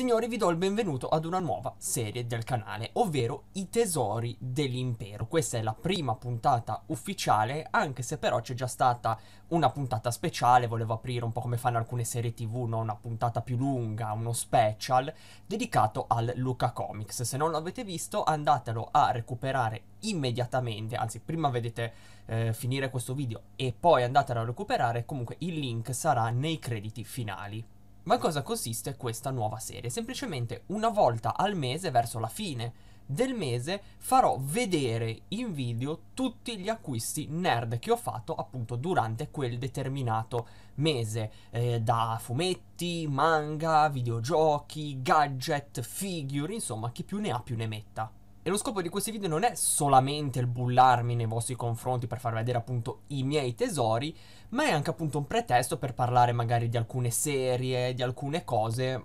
Signori, vi do il benvenuto ad una nuova serie del canale, ovvero i tesori dell'impero. Questa è la prima puntata ufficiale, anche se però c'è già stata una puntata speciale, volevo aprire un po' come fanno alcune serie tv, no? una puntata più lunga, uno special, dedicato al Luca Comics. Se non l'avete visto andatelo a recuperare immediatamente, anzi prima vedete eh, finire questo video e poi andatelo a recuperare, comunque il link sarà nei crediti finali. Ma cosa consiste questa nuova serie? Semplicemente una volta al mese, verso la fine del mese, farò vedere in video tutti gli acquisti nerd che ho fatto appunto durante quel determinato mese, eh, da fumetti, manga, videogiochi, gadget, figure, insomma chi più ne ha più ne metta. E lo scopo di questi video non è solamente il bullarmi nei vostri confronti per far vedere appunto i miei tesori, ma è anche appunto un pretesto per parlare magari di alcune serie, di alcune cose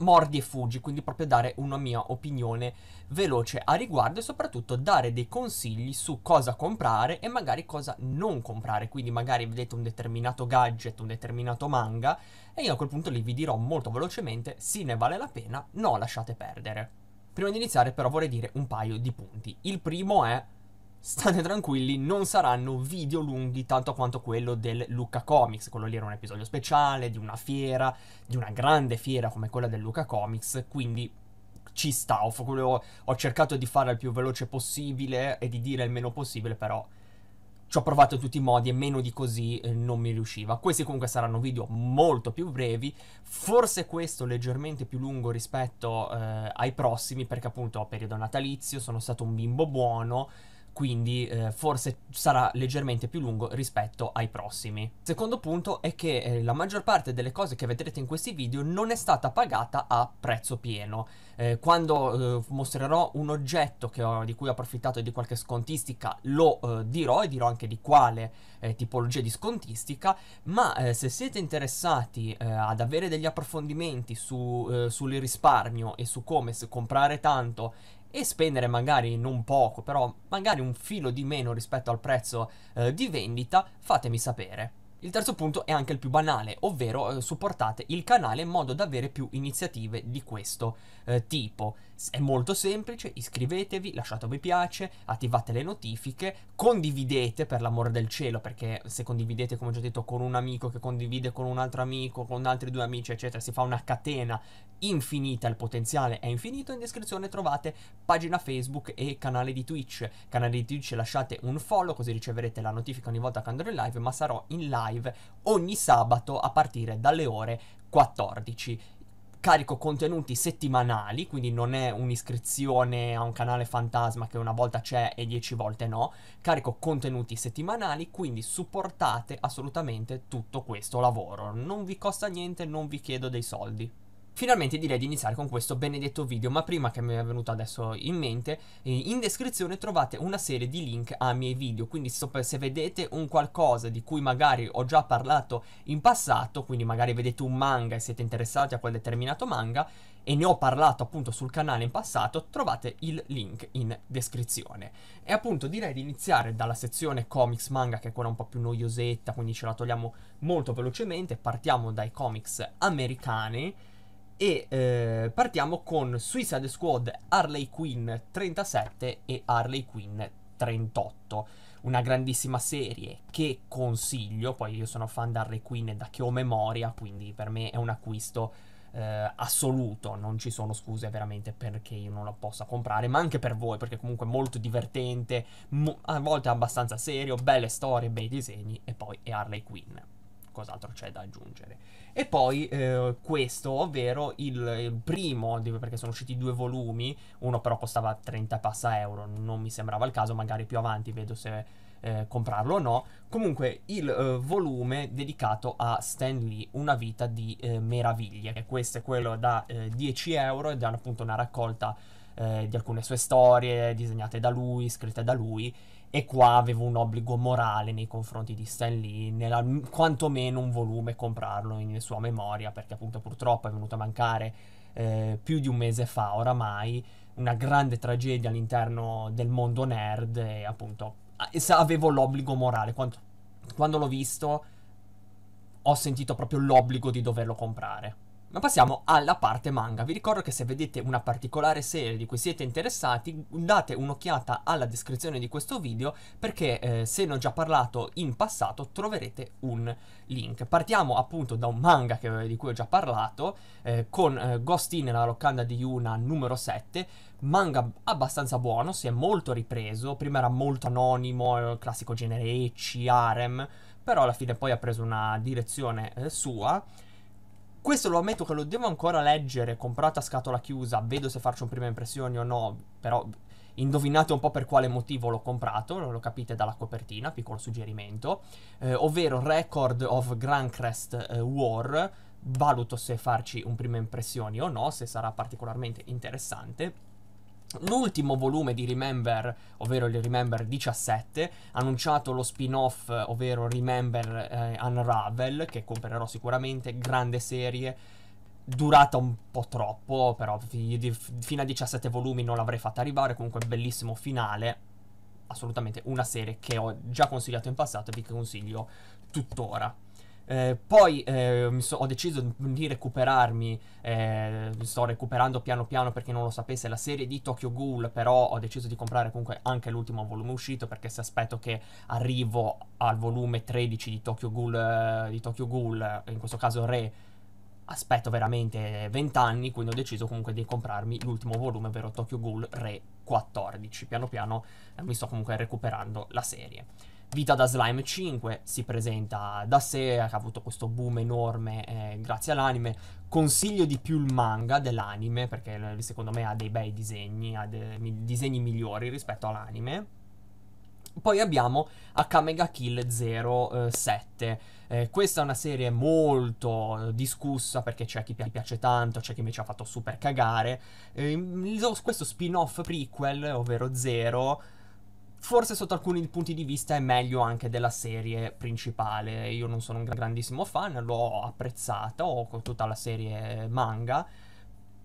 mordi e fuggi, quindi proprio dare una mia opinione veloce a riguardo e soprattutto dare dei consigli su cosa comprare e magari cosa non comprare, quindi magari vedete un determinato gadget, un determinato manga e io a quel punto lì vi dirò molto velocemente sì ne vale la pena, no lasciate perdere. Prima di iniziare però vorrei dire un paio di punti. Il primo è state tranquilli, non saranno video lunghi tanto quanto quello del Luca Comics. Quello lì era un episodio speciale di una fiera, di una grande fiera come quella del Luca Comics, quindi ci sta. Ho, ho cercato di fare il più veloce possibile e di dire il meno possibile, però ci ho provato in tutti i modi e meno di così eh, non mi riusciva. Questi comunque saranno video molto più brevi, forse questo leggermente più lungo rispetto eh, ai prossimi perché appunto ho periodo natalizio, sono stato un bimbo buono quindi eh, forse sarà leggermente più lungo rispetto ai prossimi. Secondo punto è che eh, la maggior parte delle cose che vedrete in questi video non è stata pagata a prezzo pieno. Eh, quando eh, mostrerò un oggetto ho, di cui ho approfittato di qualche scontistica lo eh, dirò e dirò anche di quale eh, tipologia di scontistica, ma se siete interessati ad avere degli approfondimenti su, sul risparmio e su come comprare tanto e spendere magari non poco, però magari un filo di meno rispetto al prezzo eh, di vendita, fatemi sapere. Il terzo punto è anche il più banale, ovvero eh, supportate il canale in modo da avere più iniziative di questo eh, tipo. È molto semplice, iscrivetevi, lasciate un mi piace, attivate le notifiche, condividete per l'amore del cielo, perché se condividete, come ho già detto, con un amico che condivide con un altro amico, con altri due amici, eccetera, si fa una catena infinita, il potenziale è infinito. In descrizione trovate pagina Facebook e canale di Twitch. Canale di Twitch lasciate un follow così riceverete la notifica ogni volta che andrò in live, ma sarò in live ogni sabato a partire dalle ore 14 carico contenuti settimanali, quindi non è un'iscrizione a un canale fantasma che una volta c'è e dieci volte no, carico contenuti settimanali, quindi supportate assolutamente tutto questo lavoro, non vi costa niente, non vi chiedo dei soldi. Finalmente direi di iniziare con questo benedetto video, ma prima che mi è venuto adesso in mente, eh, in descrizione trovate una serie di link ai miei video, quindi se vedete un qualcosa di cui magari ho già parlato in passato, quindi magari vedete un manga e siete interessati a quel determinato manga, e ne ho parlato appunto sul canale in passato, trovate il link in descrizione. E appunto direi di iniziare dalla sezione comics manga, che è quella un po' più noiosetta, quindi ce la togliamo molto velocemente, partiamo dai comics americani, e eh, partiamo con Suicide Squad Harley Quinn 37 e Harley Quinn 38. Una grandissima serie che consiglio, poi io sono fan di Harley Quinn da che ho memoria, quindi per me è un acquisto eh, assoluto, non ci sono scuse veramente perché io non la possa comprare, ma anche per voi perché comunque è molto divertente, mo- a volte abbastanza serio, belle storie, bei disegni e poi è Harley Quinn cos'altro c'è da aggiungere. E poi eh, questo, ovvero il, il, primo, perché sono usciti due volumi, uno però costava 30 passa euro, non mi sembrava il caso, magari più avanti vedo se... Eh, comprarlo o no. Comunque il eh, volume dedicato a Stan Lee, una vita di eh, meraviglie. E questo è quello da 10 eh, euro ed è appunto una raccolta eh, di alcune sue storie disegnate da lui, scritte da lui e qua avevo un obbligo morale nei confronti di Stan Lee, nella, quantomeno un volume comprarlo in sua memoria, perché appunto purtroppo è venuto a mancare eh, più di un mese fa oramai, una grande tragedia all'interno del mondo nerd e appunto avevo l'obbligo morale. Quando, quando l'ho visto ho sentito proprio l'obbligo di doverlo comprare. Ma passiamo alla parte manga. Vi ricordo che se vedete una particolare serie di cui siete interessati, date un'occhiata alla descrizione di questo video perché eh, se ne ho già parlato in passato troverete un link. Partiamo appunto da un manga che, eh, di cui ho già parlato eh, con eh, Ghost in la locanda di Yuna numero 7, manga abbastanza buono, si è molto ripreso, prima era molto anonimo, eh, classico genere ecchi, harem, però alla fine poi ha preso una direzione eh, sua questo lo ammetto che lo devo ancora leggere, comprato a scatola chiusa, vedo se faccio un prima impressione o no, però indovinate un po' per quale motivo l'ho comprato, lo capite dalla copertina, piccolo suggerimento, eh, ovvero Record of Grand Crest eh, War, valuto se farci un prima impressione o no, se sarà particolarmente interessante L'ultimo volume di Remember, ovvero il Remember 17, annunciato lo spin-off, ovvero Remember eh, Unravel, che comprerò sicuramente, grande serie, durata un po' troppo, però fi- fino a 17 volumi non l'avrei fatta arrivare, comunque bellissimo finale, assolutamente una serie che ho già consigliato in passato e vi consiglio tuttora. Eh, poi eh, so, ho deciso di recuperarmi, eh, sto recuperando piano piano perché non lo sapesse la serie di Tokyo Ghoul, però ho deciso di comprare comunque anche l'ultimo volume uscito perché se aspetto che arrivo al volume 13 di Tokyo Ghoul, eh, di Tokyo Ghoul in questo caso Re, aspetto veramente 20 anni, quindi ho deciso comunque di comprarmi l'ultimo volume, ovvero Tokyo Ghoul Re 14. Piano piano eh, mi sto comunque recuperando la serie. Vita da Slime 5 si presenta da sé, ha avuto questo boom enorme eh, grazie all'anime. Consiglio di più il manga dell'anime perché secondo me ha dei bei disegni, ha dei disegni migliori rispetto all'anime. Poi abbiamo Akamega Kill 07. Eh, eh, questa è una serie molto eh, discussa perché c'è chi piace tanto, c'è chi invece ha fatto super cagare. Eh, questo spin-off prequel, ovvero Zero Forse sotto alcuni punti di vista è meglio anche della serie principale. Io non sono un grandissimo fan, l'ho apprezzata, ho tutta la serie manga.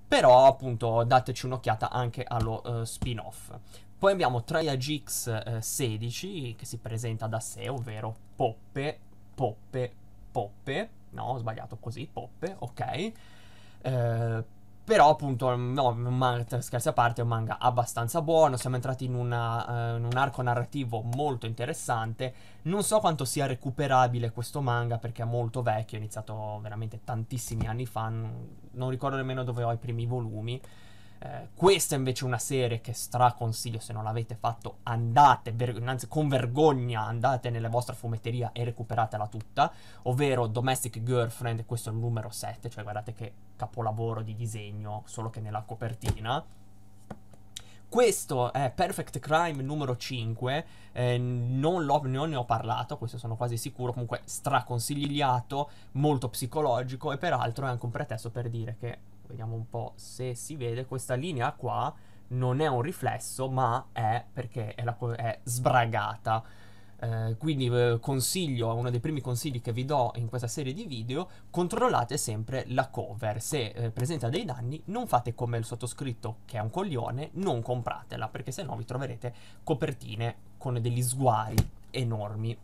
Però appunto dateci un'occhiata anche allo uh, spin-off. Poi abbiamo Triage eh, X16 che si presenta da sé, ovvero Poppe, Poppe, Poppe. No, ho sbagliato così, Poppe, ok. Eh, però appunto, no, man- scherzi a parte, è un manga abbastanza buono, siamo entrati in, una, uh, in, un arco narrativo molto interessante, non so quanto sia recuperabile questo manga perché è molto vecchio, è iniziato veramente tantissimi anni fa, non ricordo nemmeno dove ho i primi volumi, eh, questa invece è una serie che straconsiglio se non l'avete fatto andate, ver- anzi con vergogna andate nella vostra fumetteria e recuperatela tutta, ovvero Domestic Girlfriend, questo è il numero 7, cioè guardate che capolavoro di disegno, solo che nella copertina. Questo è Perfect Crime numero 5, eh, non, non, ne ho parlato, questo sono quasi sicuro, comunque straconsigliato, molto psicologico e peraltro è anche un pretesto per dire che vediamo un po' se si vede, questa linea qua non è un riflesso, ma è perché è, la, è sbragata. Eh, quindi eh, consiglio, uno dei primi consigli che vi do in questa serie di video, controllate sempre la cover, se eh, presenta dei danni non fate come il sottoscritto che è un coglione, non compratela perché se no vi troverete copertine con degli sguari enormi.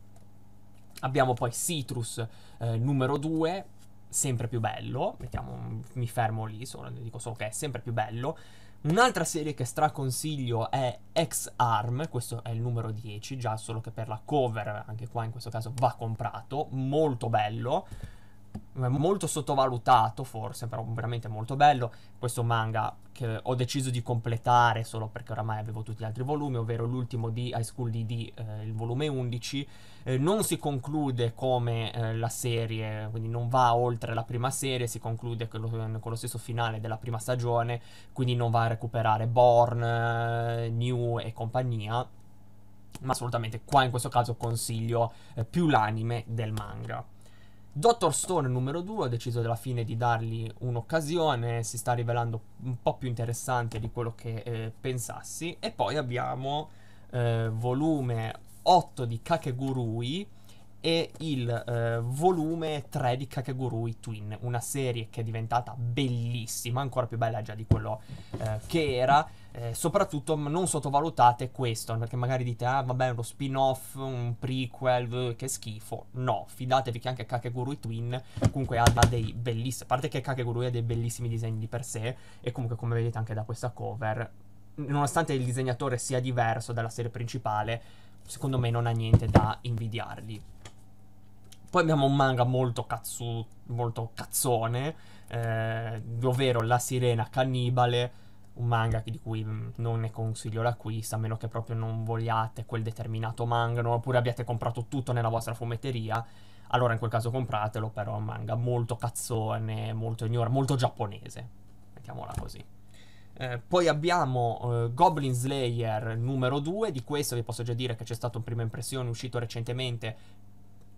Abbiamo poi Citrus eh, numero 2, sempre più bello, mettiamo, mi fermo lì, solo, dico solo che è sempre più bello. Un'altra serie che straconsiglio è X-Arm, questo è il numero 10, già solo che per la cover, anche qua in questo caso va comprato, molto bello molto sottovalutato forse, però veramente molto bello, questo manga che ho deciso di completare solo perché oramai avevo tutti gli altri volumi, ovvero l'ultimo di High School DD, eh, il volume 11, eh, non si conclude come eh, la serie, quindi non va oltre la prima serie, si conclude con lo, con lo stesso finale della prima stagione, quindi non va a recuperare Born, eh, New e compagnia, ma assolutamente qua in questo caso consiglio eh, più l'anime del manga. Dottor Stone numero 2 ho deciso alla fine di dargli un'occasione, si sta rivelando un po' più interessante di quello che eh, pensassi. E poi abbiamo eh, volume 8 di Kakegurui, e il eh, volume 3 di Kakegurui Twin, una serie che è diventata bellissima, ancora più bella già di quello eh, che era. Eh, soprattutto non sottovalutate questo, perché magari dite, ah vabbè, uno spin-off, un prequel, eh, che schifo. No, fidatevi che anche Kakegurui Twin comunque ha dei bellissimi, a parte che Kakegurui ha dei bellissimi disegni di per sé, e comunque come vedete anche da questa cover, nonostante il disegnatore sia diverso dalla serie principale, secondo me non ha niente da invidiargli. Poi abbiamo un manga molto, cazzu, molto cazzone, eh, ovvero La sirena cannibale, un manga di cui mm, non ne consiglio l'acquisto, a meno che proprio non vogliate quel determinato manga, oppure abbiate comprato tutto nella vostra fumetteria. Allora in quel caso compratelo, però è un manga molto cazzone, molto ignorante, molto giapponese, mettiamola così. Eh, poi abbiamo eh, Goblin Slayer numero 2, di questo vi posso già dire che c'è stata un prima impressione uscito recentemente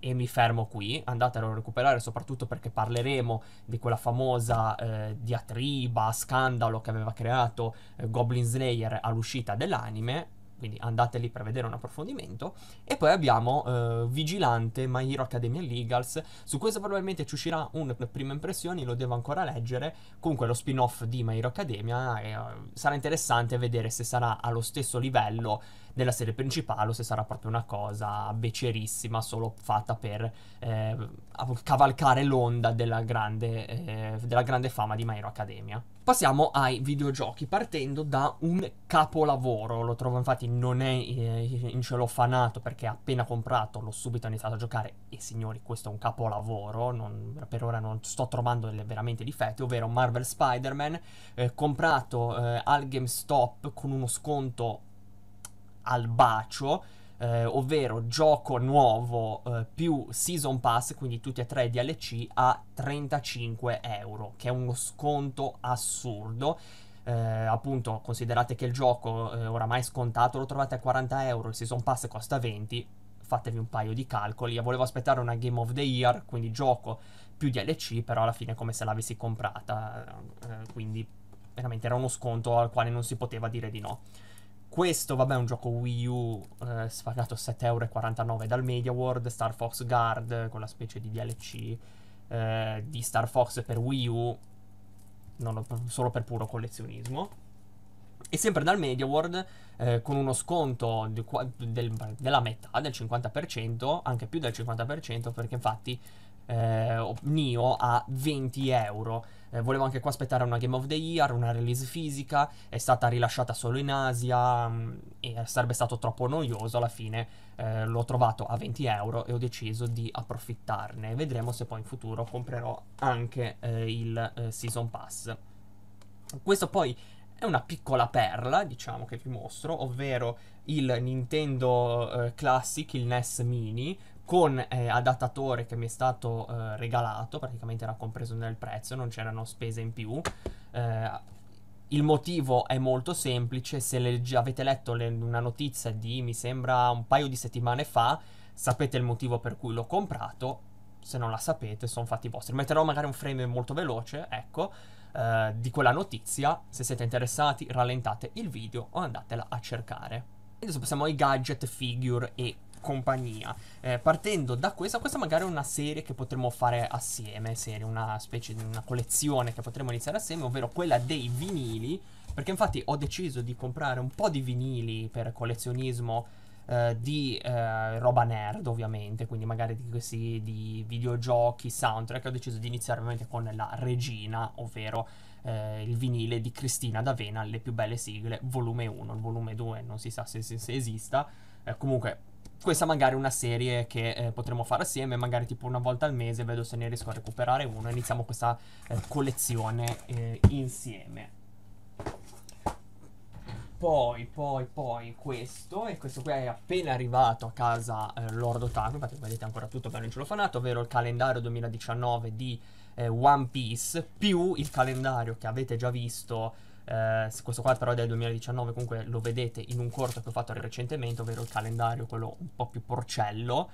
e mi fermo qui, andatelo a recuperare soprattutto perché parleremo di quella famosa eh, diatriba, scandalo che aveva creato eh, Goblin Slayer all'uscita dell'anime quindi andate lì per vedere un approfondimento. E poi abbiamo eh, Vigilante, My Hero Academia Legals, su questo probabilmente ci uscirà un prima impressioni, lo devo ancora leggere, comunque lo spin-off di My Hero Academia, eh, sarà interessante vedere se sarà allo stesso livello della serie principale o se sarà proprio una cosa becerissima solo fatta per eh, cavalcare l'onda della grande, eh, della grande fama di My Hero Academia. Passiamo ai videogiochi, partendo da un capolavoro, lo trovo infatti non è eh, fanato perché appena comprato l'ho subito iniziato a giocare e signori questo è un capolavoro, non, per ora non sto trovando delle, veramente difetti, ovvero Marvel Spider-Man, eh, comprato eh, al GameStop con uno sconto al bacio, eh, ovvero gioco nuovo eh, più Season Pass, quindi tutti e tre DLC, a 35 euro, che è uno sconto assurdo. Eh, appunto, considerate che il gioco eh, oramai scontato lo trovate a 40 euro, il Season Pass costa 20, fatevi un paio di calcoli. Io volevo aspettare una Game of the Year, quindi gioco più DLC, però alla fine è come se l'avessi comprata, eh, quindi veramente era uno sconto al quale non si poteva dire di no. Questo, vabbè, è un gioco Wii U eh, spagato 7,49€ dal Media World, Star Fox Guard, con la specie di DLC eh, di Star Fox per Wii U, ho, solo per puro collezionismo. E sempre dal Media World, eh, con uno sconto di, del, della metà, del 50%, anche più del 50%, perché infatti eh, Nio a 20 euro. Eh, volevo anche qua aspettare una Game of the Year, una release fisica, è stata rilasciata solo in Asia mh, mm, e sarebbe stato troppo noioso alla fine. Eh, l'ho trovato a 20 euro e ho deciso di approfittarne. Vedremo se poi in futuro comprerò anche eh, il eh, Season Pass. Questo poi è una piccola perla, diciamo, che vi mostro, ovvero il Nintendo eh, Classic, il NES Mini, con eh, adattatore che mi è stato eh, regalato, praticamente era compreso nel prezzo, non c'erano spese in più. Eh, il motivo è molto semplice, se legge, avete letto le, una notizia di, mi sembra, un paio di settimane fa, sapete il motivo per cui l'ho comprato, se non la sapete sono fatti vostri. Metterò magari un frame molto veloce, ecco, eh, di quella notizia, se siete interessati rallentate il video o andatela a cercare. Adesso passiamo ai gadget, figure e compagnia. Eh, partendo da questa, questa magari è una serie che potremmo fare assieme, serie, una specie di una collezione che potremmo iniziare assieme, ovvero quella dei vinili, perché infatti ho deciso di comprare un po' di vinili per collezionismo eh, di eh, roba nerd ovviamente, quindi magari di questi di videogiochi, soundtrack, ho deciso di iniziare ovviamente con la regina, ovvero eh, il vinile di Cristina D'Avena, le più belle sigle, volume 1, il volume 2 non si sa se, se, se esista, eh, comunque questa magari è una serie che eh, potremo fare assieme, magari tipo una volta al mese, vedo se ne riesco a recuperare uno iniziamo questa eh, collezione eh, insieme. Poi, poi, poi questo, e questo qui è appena arrivato a casa eh, Lord Otaku, infatti vedete ancora tutto bello in celofanato, ovvero il calendario 2019 di eh, One Piece, più il calendario che avete già visto eh, questo qua però è del 2019, comunque lo vedete in un corto che ho fatto recentemente, ovvero il calendario, quello un po' più porcello,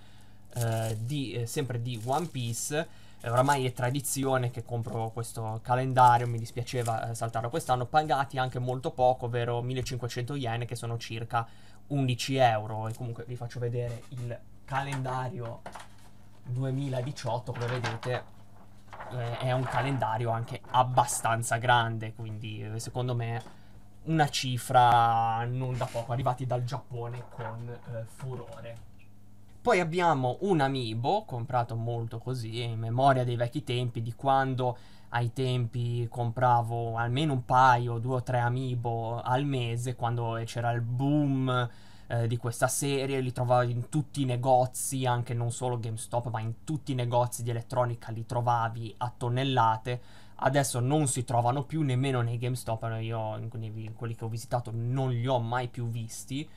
eh, di, eh, sempre di One Piece. oramai è tradizione che compro questo calendario, mi dispiaceva eh, saltarlo quest'anno, pagati anche molto poco, ovvero 1500 yen che sono circa 11 euro. E comunque vi faccio vedere il calendario 2018, come vedete eh, è un calendario anche abbastanza grande, quindi eh, secondo me una cifra non da poco, arrivati dal Giappone con eh, furore. Poi abbiamo un amiibo, comprato molto così, in memoria dei vecchi tempi, di quando ai tempi compravo almeno un paio, due o tre amiibo al mese, quando c'era il boom eh, di questa serie, li trovavi in tutti i negozi, anche non solo GameStop, ma in tutti i negozi di elettronica li trovavi a tonnellate. Adesso non si trovano più nemmeno nei GameStop, eh, io in quelli che ho visitato non li ho mai più visti.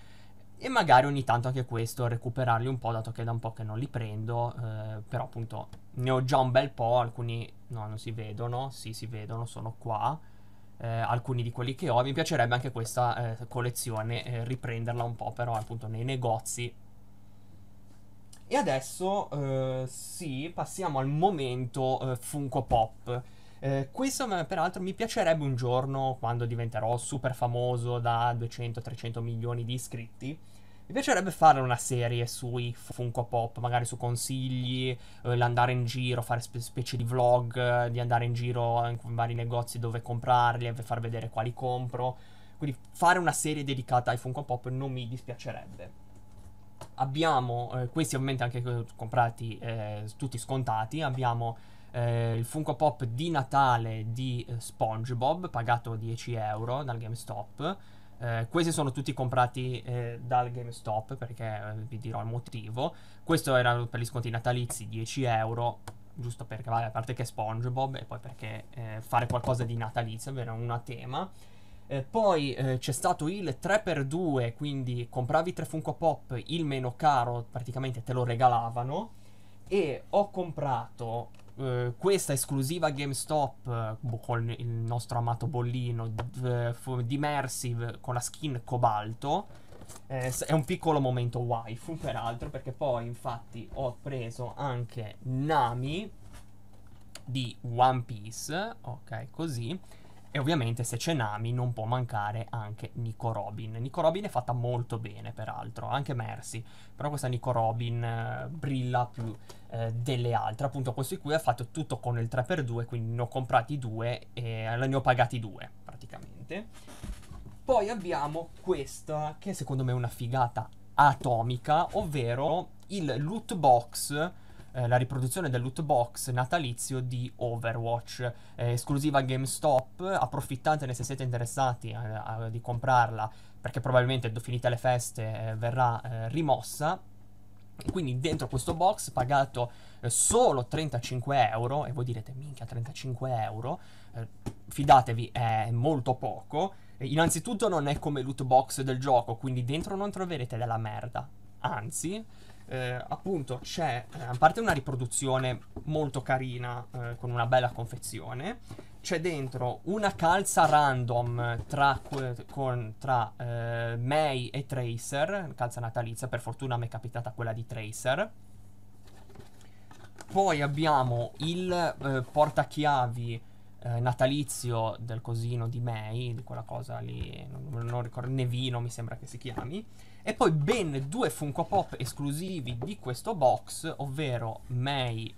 E magari ogni tanto anche questo, recuperarli un po', dato che è da un po' che non li prendo, eh, però appunto ne ho già un bel po', alcuni no, non si vedono, sì si vedono, sono qua eh, alcuni di quelli che ho. Mi piacerebbe anche questa eh, collezione eh, riprenderla un po', però appunto nei negozi. E adesso eh, sì, passiamo al momento eh, Funko Pop. Eh, questo peraltro mi piacerebbe un giorno, quando diventerò super famoso da 200-300 milioni di iscritti, mi piacerebbe fare una serie sui Funko Pop, magari su consigli, eh, l'andare in giro, fare spe- specie di vlog, eh, di andare in giro in vari negozi dove comprarli e far vedere quali compro. Quindi fare una serie dedicata ai Funko Pop non mi dispiacerebbe. Abbiamo, eh, questi ovviamente anche comprati eh, tutti scontati, abbiamo eh, il Funko Pop di Natale di eh, SpongeBob, pagato 10 euro dal GameStop eh, questi sono tutti comprati eh, dal GameStop perché eh, vi dirò il motivo. Questo era per gli sconti natalizi 10 euro, giusto perché, vabbè, a parte che è SpongeBob e poi perché eh, fare qualcosa di natalizio, avere una tema. Eh, poi c'è stato il 3x2, quindi compravi 3 Funko Pop, il meno caro praticamente te lo regalavano. E ho comprato eh, questa esclusiva GameStop eh, boh, con il nostro amato bollino di eh, Immersive con la skin Cobalto. è un piccolo momento waifu, peraltro, perché poi infatti ho preso anche Nami di One Piece, ok, così e ovviamente se c'è Nami non può mancare anche Nico Robin. Nico Robin è fatta molto bene, peraltro, anche Mercy. Però questa Nico Robin eh, brilla più eh, delle altre. Appunto, questo qui ha fatto tutto con il 3x2, quindi ne ho comprati due e ne ho pagati due, praticamente. Poi abbiamo questa, che secondo me è una figata atomica, ovvero il loot box eh, la riproduzione del loot box natalizio di Overwatch, eh, esclusiva GameStop, approfittatene se siete interessati eh, a, di comprarla perché probabilmente finite le feste eh, verrà eh, rimossa. Quindi dentro questo box pagato solo 35 euro, e voi direte minchia 35 euro, fidatevi è molto poco, Innanzitutto non è come loot box del gioco, quindi dentro non troverete della merda. Anzi, eh, appunto c'è eh, a parte una riproduzione molto carina eh, con una bella confezione c'è dentro una calza random tra, con, tra eh, May e Tracer calza natalizia per fortuna mi è capitata quella di Tracer poi abbiamo il eh, portachiavi eh, natalizio del cosino di May di quella cosa lì non, non ricordo Nevino mi sembra che si chiami e poi ben due Funko Pop esclusivi di questo box, ovvero May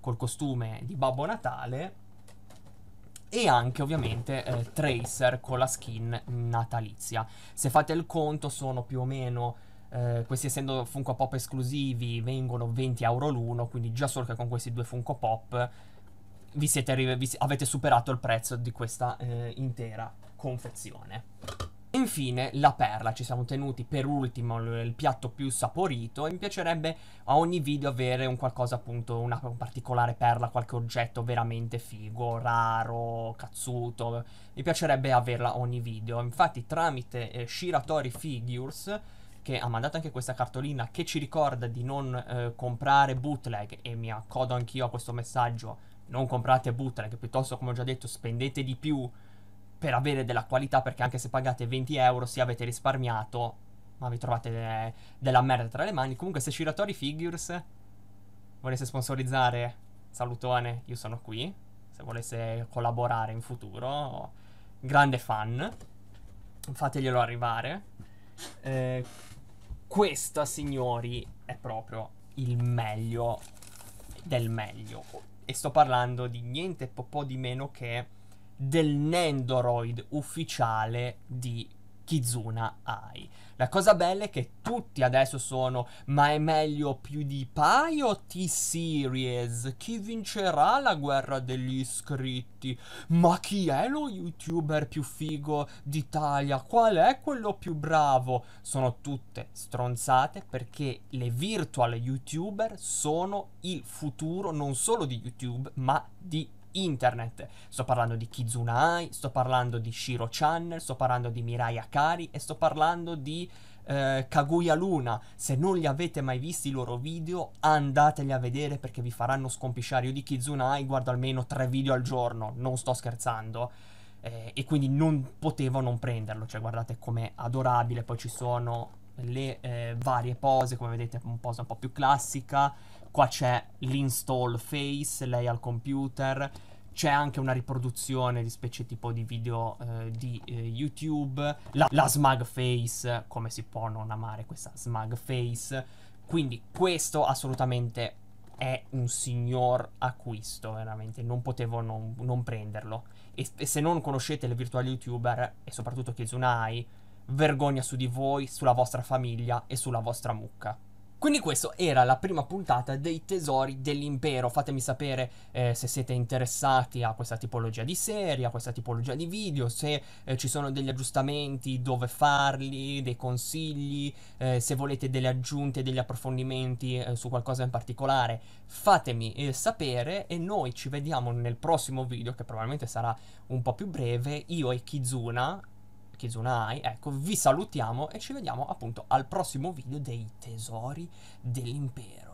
col costume di Babbo Natale e anche ovviamente eh, Tracer con la skin natalizia. Se fate il conto sono più o meno, eh, questi essendo Funko Pop esclusivi, vengono 20 euro l'uno, quindi già solo che con questi due Funko Pop vi siete, vi avete superato il prezzo di questa eh, intera confezione. Infine, la perla, ci siamo tenuti per ultimo il piatto più saporito e mi piacerebbe a ogni video avere un qualcosa appunto, una particolare perla, qualche oggetto veramente figo, raro, cazzuto. Mi piacerebbe averla ogni video. Infatti tramite eh, Shiratori Figures che ha mandato anche questa cartolina che ci ricorda di non eh, comprare bootleg e mi accodo anch'io a questo messaggio, non comprate bootleg, piuttosto come ho già detto spendete di più per avere della qualità, perché anche se pagate 20 euro, se avete risparmiato, ma vi trovate de- della merda tra le mani. Comunque, se Shiratori Figures volesse sponsorizzare, salutone, io sono qui. Se volesse collaborare in futuro, grande fan, fateglielo arrivare. Eh, questa, signori, è proprio il meglio del meglio. E sto parlando di niente po' di meno che del Nendoroid ufficiale di Kizuna Ai. La cosa bella è che tutti adesso sono ma è meglio più di Pai o T-Series? Chi vincerà la guerra degli iscritti? Ma chi è lo youtuber più figo d'Italia? Qual è quello più bravo? Sono tutte stronzate perché le virtual youtuber sono il futuro non solo di YouTube ma di internet. Sto parlando di Kizunai, sto parlando di Shiro Channel, sto parlando di Mirai Akari e sto parlando di eh, Kaguya Luna. Se non li avete mai visti i loro video, andateli a vedere perché vi faranno scompisciare. Io di Kizunai guardo almeno tre video al giorno, non sto scherzando. Eh, e quindi non potevo non prenderlo, cioè guardate com'è adorabile, poi ci sono le eh, varie pose, come vedete, una pose un po' più classica, Qua c'è l'install face, lei al computer, c'è anche una riproduzione di specie tipo di video eh, di eh, YouTube, la, la smug face, come si può non amare questa smug face. Quindi questo assolutamente è un signor acquisto, veramente, non potevo non, non prenderlo. E, e, se non conoscete le virtuali youtuber, e soprattutto Kizunai, vergogna su di voi, sulla vostra famiglia e sulla vostra mucca. Quindi questa era la prima puntata dei tesori dell'impero, fatemi sapere eh, se siete interessati a questa tipologia di serie, a questa tipologia di video, se eh, ci sono degli aggiustamenti, dove farli, dei consigli, eh, se volete delle aggiunte, degli approfondimenti eh, su qualcosa in particolare, fatemi eh, sapere e noi ci vediamo nel prossimo video che probabilmente sarà un po' più breve, io e Kizuna Kizunai, ecco, vi salutiamo e ci vediamo appunto al prossimo video dei tesori dell'impero.